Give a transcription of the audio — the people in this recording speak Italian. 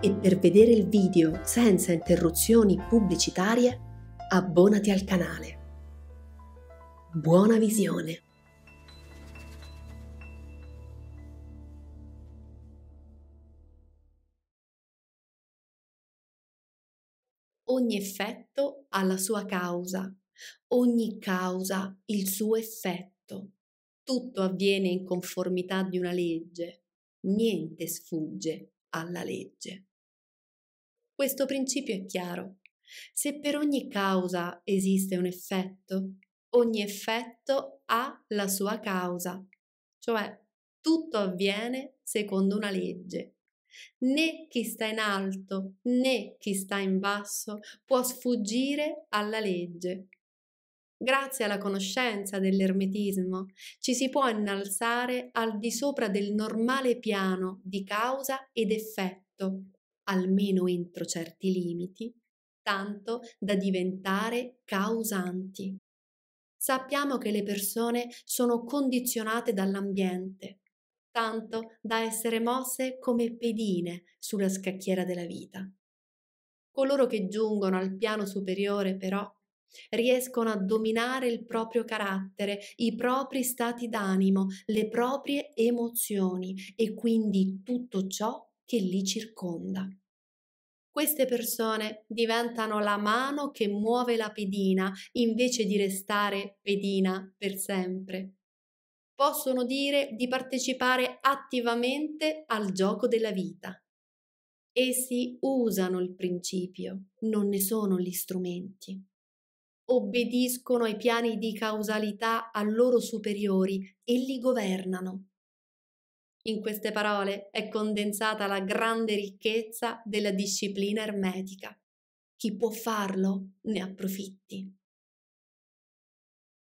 e per vedere il video senza interruzioni pubblicitarie abbonati al canale. Buona visione! Ogni effetto ha la sua causa, ogni causa il suo effetto. Tutto avviene in conformità di una legge, niente sfugge alla legge. Questo principio è chiaro. Se per ogni causa esiste un effetto, ogni effetto ha la sua causa, cioè tutto avviene secondo una legge. Né chi sta in alto né chi sta in basso può sfuggire alla legge. Grazie alla conoscenza dell'ermetismo ci si può innalzare al di sopra del normale piano di causa ed effetto almeno entro certi limiti, tanto da diventare causanti. Sappiamo che le persone sono condizionate dall'ambiente, tanto da essere mosse come pedine sulla scacchiera della vita. Coloro che giungono al piano superiore, però, riescono a dominare il proprio carattere, i propri stati d'animo, le proprie emozioni e quindi tutto ciò che li circonda. Queste persone diventano la mano che muove la pedina invece di restare pedina per sempre. Possono dire di partecipare attivamente al gioco della vita. Essi usano il principio, non ne sono gli strumenti. Obbediscono ai piani di causalità a loro superiori e li governano. In queste parole è condensata la grande ricchezza della disciplina ermetica. Chi può farlo ne approfitti.